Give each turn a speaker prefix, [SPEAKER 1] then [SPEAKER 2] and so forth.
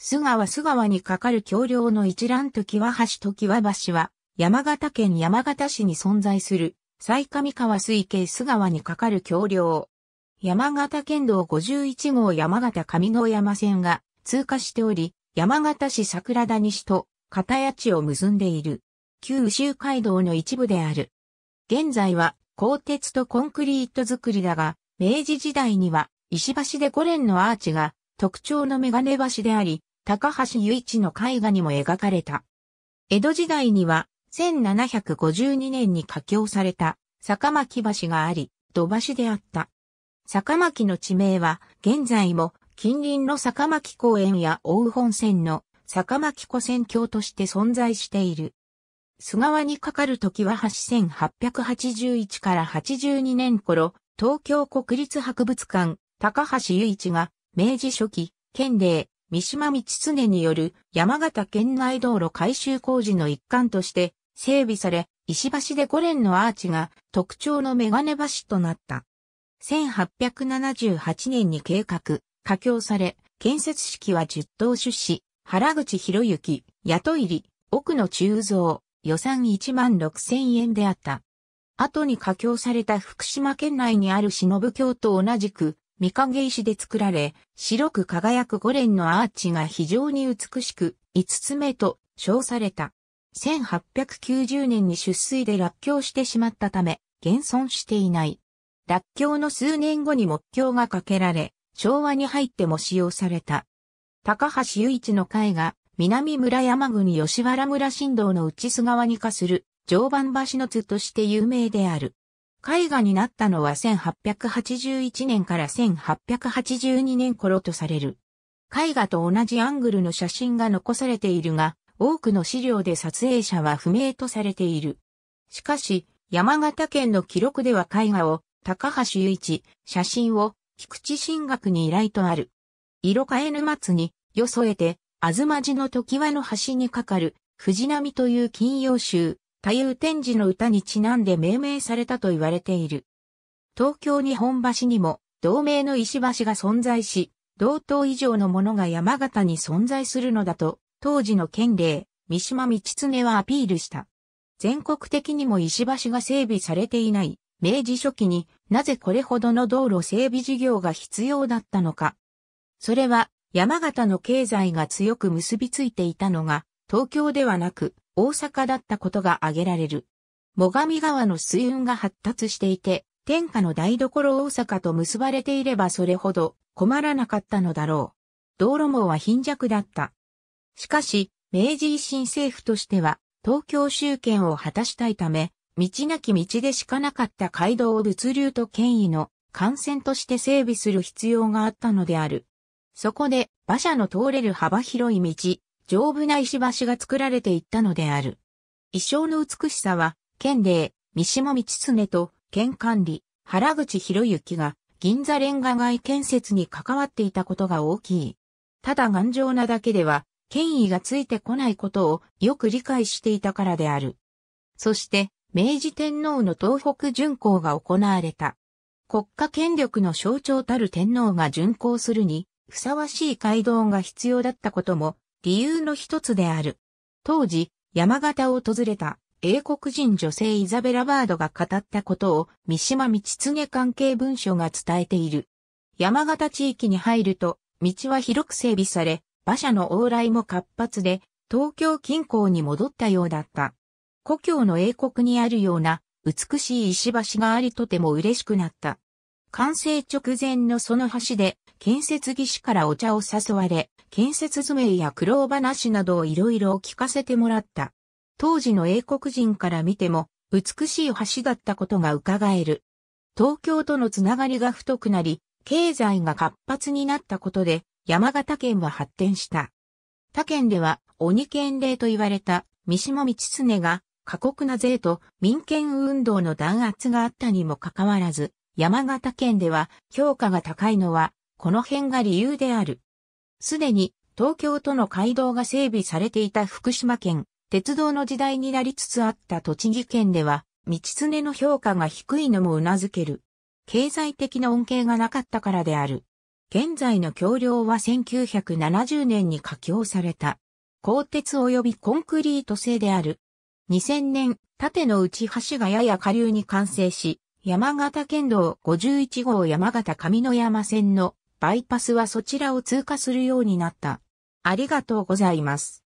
[SPEAKER 1] 須川須川にかかる橋梁の一覧と際橋と際橋は、山形県山形市に存在する、最上川水系須川にかかる橋梁。山形県道51号山形上野山線が通過しており、山形市桜田西と片谷地を結んでいる。旧州街道の一部である。現在は鋼鉄とコンクリート作りだが、明治時代には石橋で五連のアーチが特徴のメガネ橋であり、高橋雄一の絵画にも描かれた。江戸時代には、1752年に架橋された、坂巻橋があり、土橋であった。坂巻の地名は、現在も、近隣の坂巻公園や大本線の坂巻古線橋として存在している。菅川にかかる時は8 8 8 1から82年頃、東京国立博物館、高橋雄一が、明治初期、県令、三島道常による山形県内道路改修工事の一環として整備され、石橋で五連のアーチが特徴のメガネ橋となった。1878年に計画、架橋され、建設式は10等出資、原口博之、雇い入り、奥野鋳造、予算1万6千円であった。後に架橋された福島県内にある忍教と同じく、三影石で作られ、白く輝く五連のアーチが非常に美しく、五つ目と称された。1890年に出水で落橋してしまったため、現存していない。落橋の数年後に木橋がかけられ、昭和に入っても使用された。高橋唯一の会が、南村山郡吉原村新道の内須川に化する、常磐橋の津として有名である。絵画になったのは1881年から1882年頃とされる。絵画と同じアングルの写真が残されているが、多くの資料で撮影者は不明とされている。しかし、山形県の記録では絵画を、高橋雄一、写真を、菊池進学に依頼とある。色変えぬ松に、よそえて、あずまじの時はの橋にかかる、藤波という金曜集、太夫天智の歌にちなんで命名されたと言われている。東京日本橋にも同名の石橋が存在し、同等以上のものが山形に存在するのだと、当時の県令、三島道常はアピールした。全国的にも石橋が整備されていない、明治初期になぜこれほどの道路整備事業が必要だったのか。それは山形の経済が強く結びついていたのが、東京ではなく、大阪だったことが挙げられる。最上川の水運が発達していて、天下の台所大阪と結ばれていればそれほど困らなかったのだろう。道路網は貧弱だった。しかし、明治維新政府としては、東京集権を果たしたいため、道なき道でしかなかった街道を物流と権威の幹線として整備する必要があったのである。そこで、馬車の通れる幅広い道、丈夫な石橋が作られていったのである。衣装の美しさは、県令、三島道常と、県管理、原口博之が、銀座レンガ街建設に関わっていたことが大きい。ただ頑丈なだけでは、権威がついてこないことをよく理解していたからである。そして、明治天皇の東北巡行が行われた。国家権力の象徴たる天皇が巡行するに、ふさわしい街道が必要だったことも理由の一つである。当時、山形を訪れた英国人女性イザベラ・バードが語ったことを三島道継関係文書が伝えている。山形地域に入ると、道は広く整備され、馬車の往来も活発で、東京近郊に戻ったようだった。故郷の英国にあるような美しい石橋がありとても嬉しくなった。完成直前のその橋で、建設技師からお茶を誘われ、建設図面や苦労話などをいろいろ聞かせてもらった。当時の英国人から見ても、美しい橋だったことが伺える。東京とのつながりが太くなり、経済が活発になったことで、山形県は発展した。他県では、鬼県令と言われた、三島道常が、過酷な税と民権運動の弾圧があったにもかかわらず、山形県では評価が高いのは、この辺が理由である。すでに東京との街道が整備されていた福島県、鉄道の時代になりつつあった栃木県では、道常の評価が低いのも頷ける。経済的な恩恵がなかったからである。現在の橋梁は1970年に架橋された。鋼鉄及びコンクリート製である。2000年、縦の内橋がやや下流に完成し、山形県道51号山形上野山線のバイパスはそちらを通過するようになった。ありがとうございます。